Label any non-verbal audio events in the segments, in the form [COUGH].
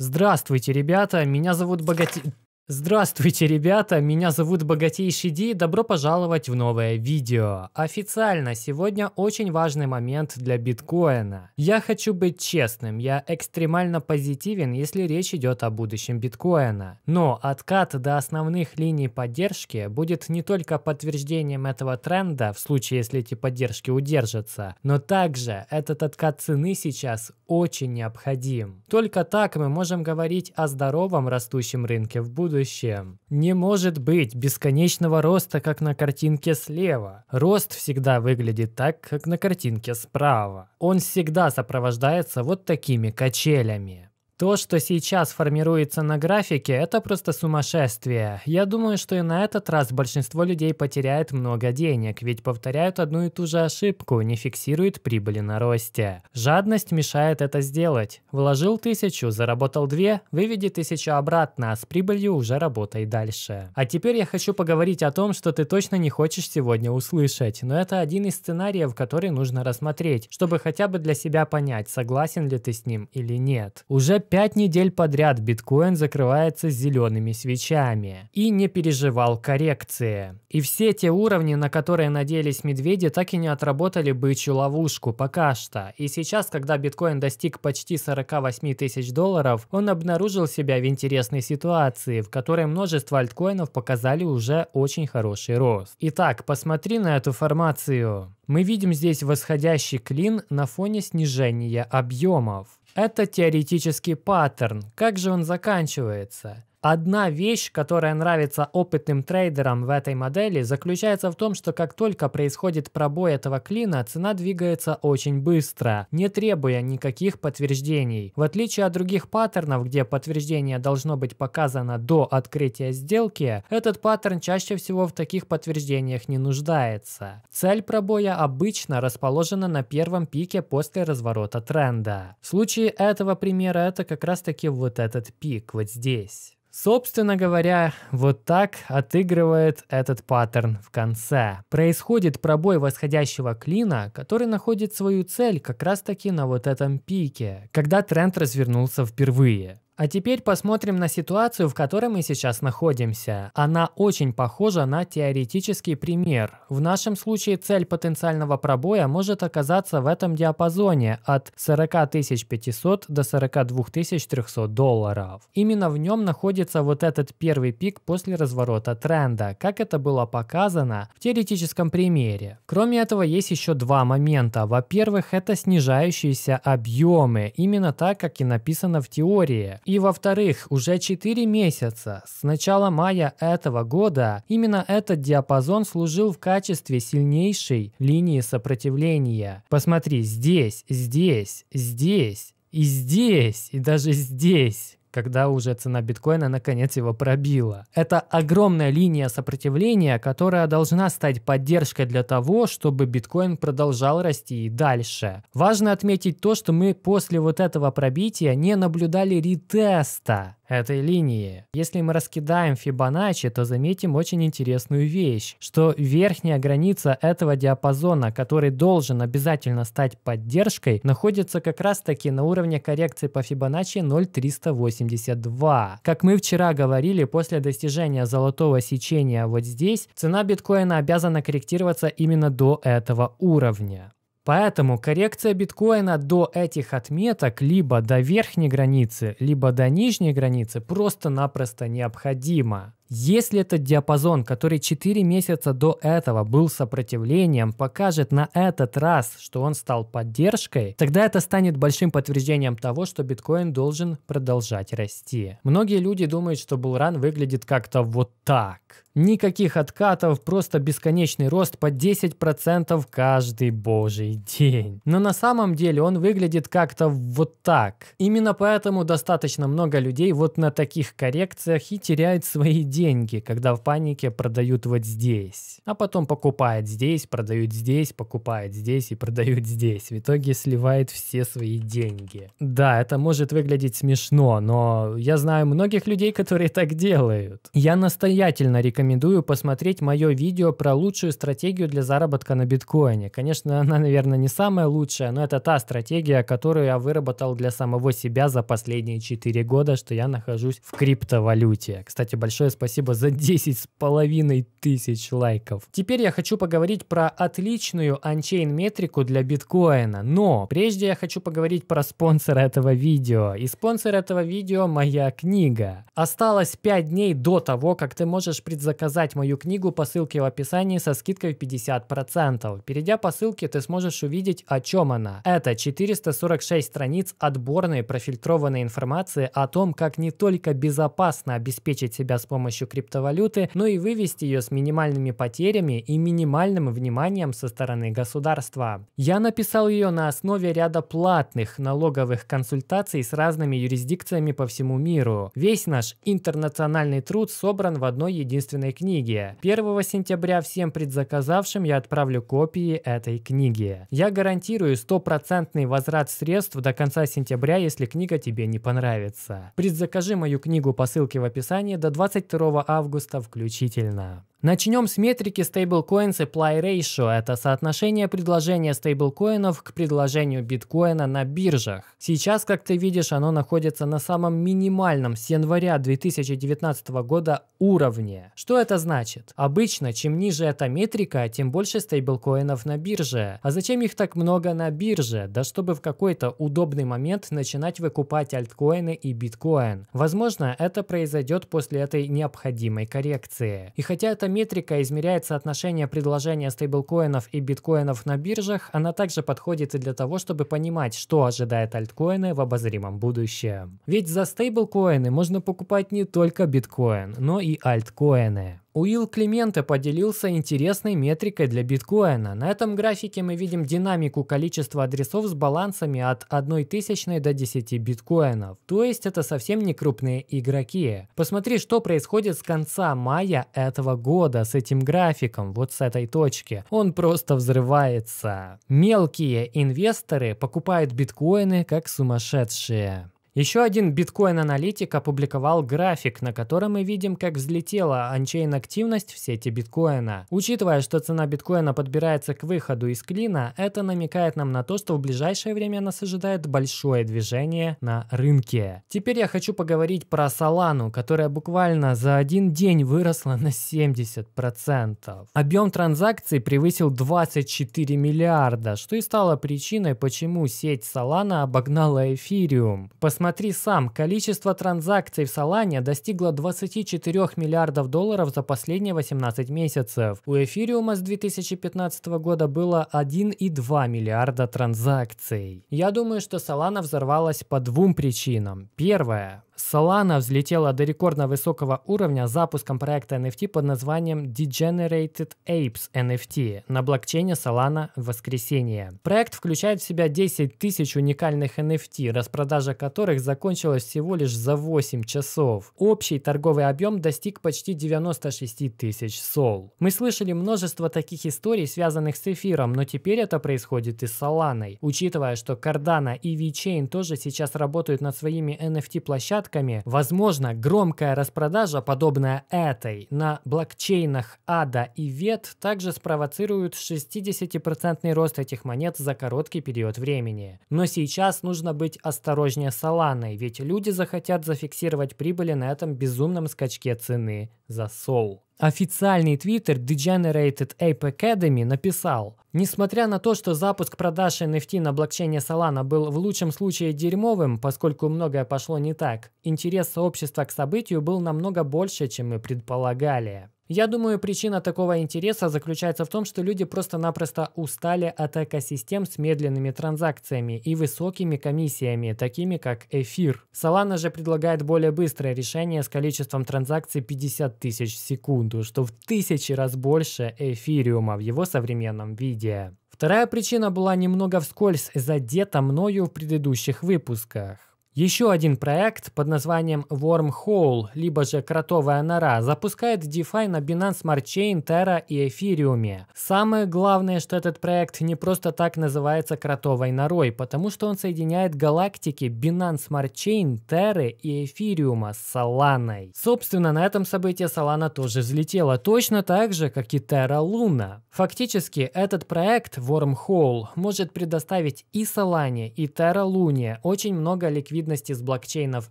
Здравствуйте, ребята, меня зовут Богати... Здравствуйте, ребята! Меня зовут Богатейший Ди, добро пожаловать в новое видео. Официально, сегодня очень важный момент для биткоина. Я хочу быть честным, я экстремально позитивен, если речь идет о будущем биткоина. Но откат до основных линий поддержки будет не только подтверждением этого тренда, в случае, если эти поддержки удержатся, но также этот откат цены сейчас очень необходим. Только так мы можем говорить о здоровом растущем рынке в будущем следующем. Не может быть бесконечного роста, как на картинке слева. Рост всегда выглядит так, как на картинке справа. Он всегда сопровождается вот такими качелями. То, что сейчас формируется на графике, это просто сумасшествие. Я думаю, что и на этот раз большинство людей потеряет много денег, ведь повторяют одну и ту же ошибку, не фиксируют прибыли на росте. Жадность мешает это сделать. Вложил тысячу, заработал две, выведи тысячу обратно, а с прибылью уже работай дальше. А теперь я хочу поговорить о том, что ты точно не хочешь сегодня услышать, но это один из сценариев, который нужно рассмотреть, чтобы хотя бы для себя понять, согласен ли ты с ним или нет. Уже пять недель подряд биткоин закрывается зелеными свечами и не переживал коррекции. И все те уровни, на которые надеялись медведи, так и не отработали бычью ловушку пока что. И сейчас, когда биткоин достиг почти 48 тысяч долларов, он обнаружил себя в интересной ситуации, в которой множество альткоинов показали уже очень хороший рост. Итак, посмотри на эту формацию. Мы видим здесь восходящий клин на фоне снижения объемов. Это теоретический паттерн. Как же он заканчивается? Одна вещь, которая нравится опытным трейдерам в этой модели, заключается в том, что как только происходит пробой этого клина, цена двигается очень быстро, не требуя никаких подтверждений. В отличие от других паттернов, где подтверждение должно быть показано до открытия сделки, этот паттерн чаще всего в таких подтверждениях не нуждается. Цель пробоя обычно расположена на первом пике после разворота тренда. В случае этого примера это как раз таки вот этот пик вот здесь. Собственно говоря, вот так отыгрывает этот паттерн в конце. Происходит пробой восходящего клина, который находит свою цель как раз таки на вот этом пике, когда тренд развернулся впервые. А теперь посмотрим на ситуацию, в которой мы сейчас находимся. Она очень похожа на теоретический пример. В нашем случае цель потенциального пробоя может оказаться в этом диапазоне от 40 500 до 42 300 долларов. Именно в нем находится вот этот первый пик после разворота тренда, как это было показано в теоретическом примере. Кроме этого, есть еще два момента. Во-первых, это снижающиеся объемы, именно так, как и написано в теории. И во-вторых, уже 4 месяца с начала мая этого года именно этот диапазон служил в качестве сильнейшей линии сопротивления. Посмотри, здесь, здесь, здесь и здесь, и даже здесь когда уже цена биткоина наконец его пробила. Это огромная линия сопротивления, которая должна стать поддержкой для того, чтобы биткоин продолжал расти и дальше. Важно отметить то, что мы после вот этого пробития не наблюдали ретеста этой линии. Если мы раскидаем Фибоначчи, то заметим очень интересную вещь, что верхняя граница этого диапазона, который должен обязательно стать поддержкой, находится как раз таки на уровне коррекции по Фибоначчи 0,308 82. Как мы вчера говорили, после достижения золотого сечения вот здесь, цена биткоина обязана корректироваться именно до этого уровня. Поэтому коррекция биткоина до этих отметок либо до верхней границы, либо до нижней границы просто-напросто необходима. Если этот диапазон, который 4 месяца до этого был сопротивлением, покажет на этот раз, что он стал поддержкой, тогда это станет большим подтверждением того, что биткоин должен продолжать расти. Многие люди думают, что булран выглядит как-то вот так. Никаких откатов, просто бесконечный рост по 10% каждый божий день. Но на самом деле он выглядит как-то вот так. Именно поэтому достаточно много людей вот на таких коррекциях и теряют свои деньги деньги, когда в панике продают вот здесь, а потом покупает здесь, продают здесь, покупает здесь и продают здесь. В итоге сливает все свои деньги. Да, это может выглядеть смешно, но я знаю многих людей, которые так делают. Я настоятельно рекомендую посмотреть мое видео про лучшую стратегию для заработка на биткоине. Конечно, она, наверное, не самая лучшая, но это та стратегия, которую я выработал для самого себя за последние 4 года, что я нахожусь в криптовалюте. Кстати, большое спасибо спасибо за 10 с половиной тысяч лайков. Теперь я хочу поговорить про отличную анчейн метрику для биткоина, но прежде я хочу поговорить про спонсора этого видео. И спонсор этого видео моя книга. Осталось 5 дней до того, как ты можешь предзаказать мою книгу по ссылке в описании со скидкой в 50%. Перейдя по ссылке, ты сможешь увидеть, о чем она. Это 446 страниц отборной профильтрованной информации о том, как не только безопасно обеспечить себя с помощью помощью криптовалюты, но и вывести ее с минимальными потерями и минимальным вниманием со стороны государства. Я написал ее на основе ряда платных налоговых консультаций с разными юрисдикциями по всему миру. Весь наш интернациональный труд собран в одной единственной книге. 1 сентября всем предзаказавшим я отправлю копии этой книги. Я гарантирую стопроцентный возврат средств до конца сентября, если книга тебе не понравится. Предзакажи мою книгу по ссылке в описании до 22 2 августа включительно. Начнем с метрики Stablecoin Supply Ratio. Это соотношение предложения стейблкоинов к предложению биткоина на биржах. Сейчас, как ты видишь, оно находится на самом минимальном с января 2019 года уровне. Что это значит? Обычно, чем ниже эта метрика, тем больше стейблкоинов на бирже. А зачем их так много на бирже? Да чтобы в какой-то удобный момент начинать выкупать альткоины и биткоин. Возможно, это произойдет после этой необходимой коррекции. И хотя это метрика измеряет соотношение предложения стейблкоинов и биткоинов на биржах, она также подходит и для того, чтобы понимать, что ожидает альткоины в обозримом будущем. Ведь за стейблкоины можно покупать не только биткоин, но и альткоины. Уилл Климента поделился интересной метрикой для биткоина. На этом графике мы видим динамику количества адресов с балансами от 1 тысячной до 10 биткоинов. То есть это совсем не крупные игроки. Посмотри, что происходит с конца мая этого года с этим графиком, вот с этой точки. Он просто взрывается. Мелкие инвесторы покупают биткоины как сумасшедшие. Еще один биткоин-аналитик опубликовал график, на котором мы видим, как взлетела анчейн-активность в сети биткоина. Учитывая, что цена биткоина подбирается к выходу из клина, это намекает нам на то, что в ближайшее время нас ожидает большое движение на рынке. Теперь я хочу поговорить про Solana, которая буквально за один день выросла на 70%. Объем транзакций превысил 24 миллиарда, что и стало причиной, почему сеть Solana обогнала эфириум. Посмотрите Посмотри сам, количество транзакций в Solana достигло 24 миллиардов долларов за последние 18 месяцев. У эфириума с 2015 года было 1,2 миллиарда транзакций. Я думаю, что Солана взорвалась по двум причинам. Первое. Solana взлетела до рекордно высокого уровня запуском проекта NFT под названием Degenerated Apes NFT на блокчейне Solana в воскресенье. Проект включает в себя 10 тысяч уникальных NFT, распродажа которых закончилась всего лишь за 8 часов. Общий торговый объем достиг почти 96 тысяч сол. Мы слышали множество таких историй, связанных с эфиром, но теперь это происходит и с Solana. Учитывая, что Cardano и VeChain тоже сейчас работают над своими NFT-площадками, десятками. Возможно, громкая распродажа, подобная этой, на блокчейнах ADA и VET также спровоцирует 60% рост этих монет за короткий период времени. Но сейчас нужно быть осторожнее с Solana, ведь люди захотят зафиксировать прибыли на этом безумном скачке цены за сол. Официальный твиттер Degenerated Ape Academy написал, Несмотря на то, что запуск продаж NFT на блокчейне Solana был в лучшем случае дерьмовым, поскольку многое пошло не так, интерес сообщества к событию был намного больше, чем мы предполагали. Я думаю, причина такого интереса заключается в том, что люди просто-напросто устали от экосистем с медленными транзакциями и высокими комиссиями, такими как эфир. Solana же предлагает более быстрое решение с количеством транзакций 50 тысяч в секунду, что в тысячи раз больше эфириума в его современном виде. Вторая причина была немного вскользь задета мною в предыдущих выпусках. Еще один проект под названием Wormhole, либо же Кротовая нора, запускает DeFi на Binance Smart Chain, Terra и Ethereum. Самое главное, что этот проект не просто так называется Кротовой норой, потому что он соединяет галактики Binance Smart Chain, Terra и Ethereum с Solana. Собственно, на этом событии Solana тоже взлетела, точно так же, как и Terra Luna. Фактически, этот проект Wormhole может предоставить и Solana, и Terra Luna очень много ликвидных ликвидности с блокчейнов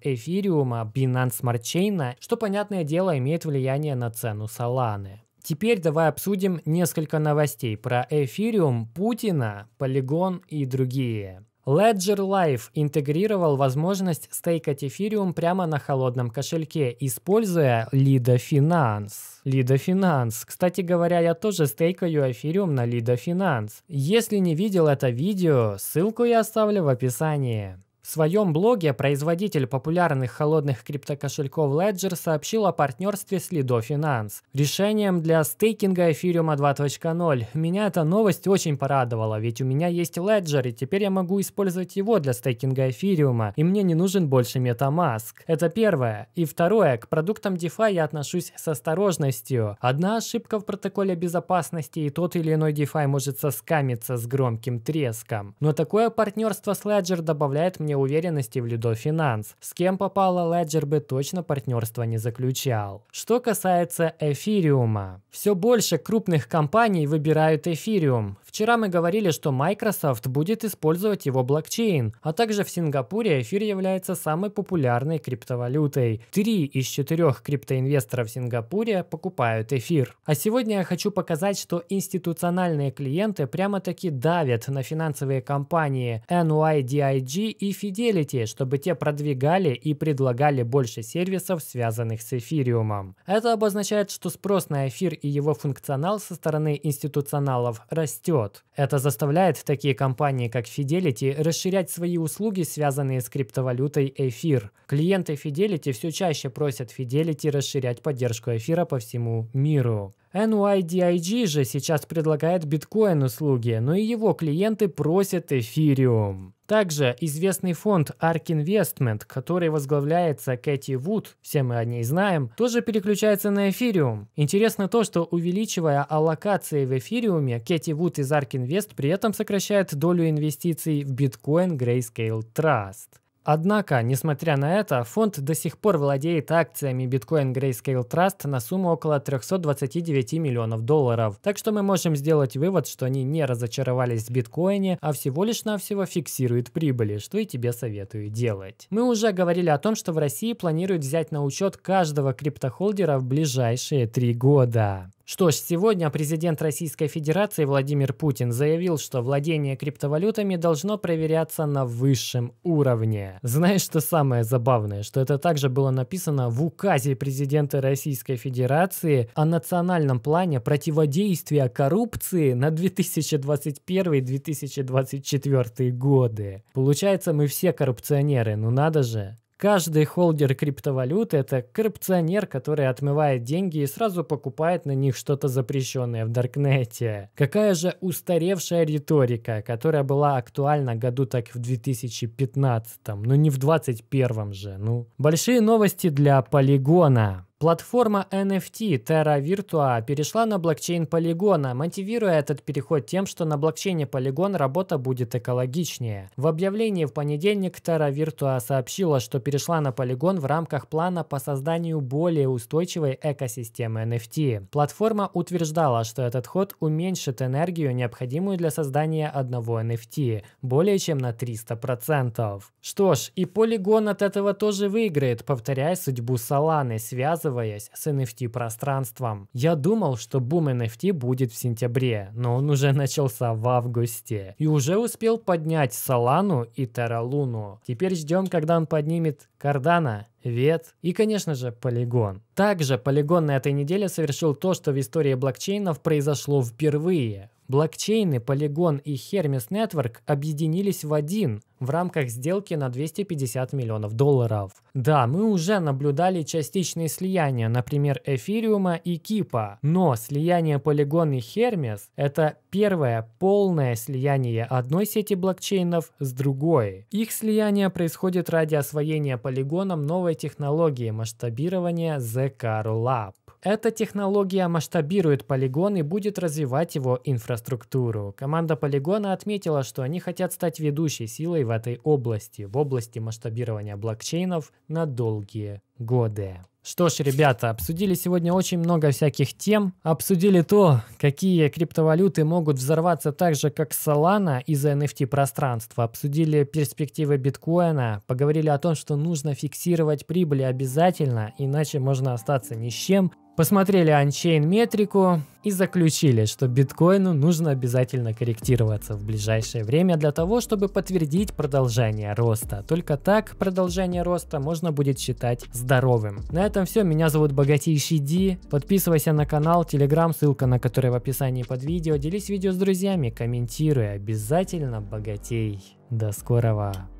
эфириума, Binance Smart Chain, что, понятное дело, имеет влияние на цену Solana. Теперь давай обсудим несколько новостей про эфириум, Путина, Полигон и другие. Ledger Live интегрировал возможность стейкать эфириум прямо на холодном кошельке, используя Lido Finance. Lido Finance. Кстати говоря, я тоже стейкаю эфириум на Lido Finance. Если не видел это видео, ссылку я оставлю в описании. В своем блоге производитель популярных холодных криптокошельков Ledger сообщил о партнерстве с Lido Finance, решением для стейкинга эфириума 2.0. Меня эта новость очень порадовала, ведь у меня есть Ledger, и теперь я могу использовать его для стейкинга эфириума, и мне не нужен больше MetaMask. Это первое. И второе, к продуктам DeFi я отношусь с осторожностью. Одна ошибка в протоколе безопасности, и тот или иной DeFi может соскамиться с громким треском. Но такое партнерство с Ledger добавляет мне уровня уверенности в Ludo Finance. С кем попало, Ledger бы точно партнерство не заключал. Что касается эфириума. Все больше крупных компаний выбирают эфириум. Вчера мы говорили, что Microsoft будет использовать его блокчейн, а также в Сингапуре эфир является самой популярной криптовалютой. Три из четырех криптоинвесторов в Сингапуре покупают эфир. А сегодня я хочу показать, что институциональные клиенты прямо-таки давят на финансовые компании NYDIG и Fidelity, чтобы те продвигали и предлагали больше сервисов, связанных с эфириумом. Это обозначает, что спрос на эфир и его функционал со стороны институционалов растет. Это заставляет такие компании, как Fidelity, расширять свои услуги, связанные с криптовалютой эфир. Клиенты Fidelity все чаще просят Fidelity расширять поддержку эфира по всему миру. NYDIG же сейчас предлагает биткоин-услуги, но и его клиенты просят эфириум. Также известный фонд ARK Investment, который возглавляется Кэти Вуд, все мы о ней знаем, тоже переключается на эфириум. Интересно то, что увеличивая аллокации в эфириуме, Кэти Вуд из ARK Invest при этом сокращает долю инвестиций в биткоин Grayscale Trust. Однако, несмотря на это, фонд до сих пор владеет акциями Bitcoin Grayscale Trust на сумму около 329 миллионов долларов. Так что мы можем сделать вывод, что они не разочаровались в биткоине, а всего лишь навсего фиксируют прибыли, что и тебе советую делать. Мы уже говорили о том, что в России планируют взять на учет каждого криптохолдера в ближайшие три года. Что ж, сегодня президент Российской Федерации Владимир Путин заявил, что владение криптовалютами должно проверяться на высшем уровне. Знаешь, что самое забавное? Что это также было написано в указе президента Российской Федерации о национальном плане противодействия коррупции на 2021-2024 годы. Получается, мы все коррупционеры, ну надо же. Каждый холдер криптовалюты – это коррупционер, который отмывает деньги и сразу покупает на них что-то запрещенное в Даркнете. Какая же устаревшая риторика, которая была актуальна году так в 2015, но ну не в 2021 же. Ну, большие новости для полигона. Платформа NFT Terra Virtua перешла на блокчейн Полигона, мотивируя этот переход тем, что на блокчейне Полигон работа будет экологичнее. В объявлении в понедельник Terra Virtua сообщила, что перешла на Полигон в рамках плана по созданию более устойчивой экосистемы NFT. Платформа утверждала, что этот ход уменьшит энергию, необходимую для создания одного NFT, более чем на 300%. Что ж, и Полигон от этого тоже выиграет, повторяя судьбу Solana, связанную связываясь с NFT-пространством. Я думал, что бум NFT будет в сентябре, но он уже [LAUGHS] начался в августе и уже успел поднять Solana и Таралуну. Теперь ждем, когда он поднимет Кардана, Вет и, конечно же, Полигон. Также Полигон на этой неделе совершил то, что в истории блокчейнов произошло впервые. Блокчейны Polygon и Hermes Network объединились в один в рамках сделки на 250 миллионов долларов. Да, мы уже наблюдали частичные слияния, например, эфириума и кипа, но слияние Polygon и Hermes – это первое полное слияние одной сети блокчейнов с другой. Их слияние происходит ради освоения полигоном новой технологии масштабирования Zcaru Lab. Эта технология масштабирует полигон и будет развивать его инфраструктуру. Команда полигона отметила, что они хотят стать ведущей силой в этой области, в области масштабирования блокчейнов на долгие годы. Что ж, ребята, обсудили сегодня очень много всяких тем. Обсудили то, какие криптовалюты могут взорваться так же, как Solana из NFT-пространства. Обсудили перспективы биткоина. Поговорили о том, что нужно фиксировать прибыли обязательно, иначе можно остаться ни с чем. Посмотрели анчейн метрику и заключили, что биткоину нужно обязательно корректироваться в ближайшее время для того, чтобы подтвердить продолжение роста. Только так продолжение роста можно будет считать здоровым. На этом все. Меня зовут Богатейший Ди. Подписывайся на канал, телеграм, ссылка на который в описании под видео. Делись видео с друзьями, комментируй. Обязательно богатей. До скорого.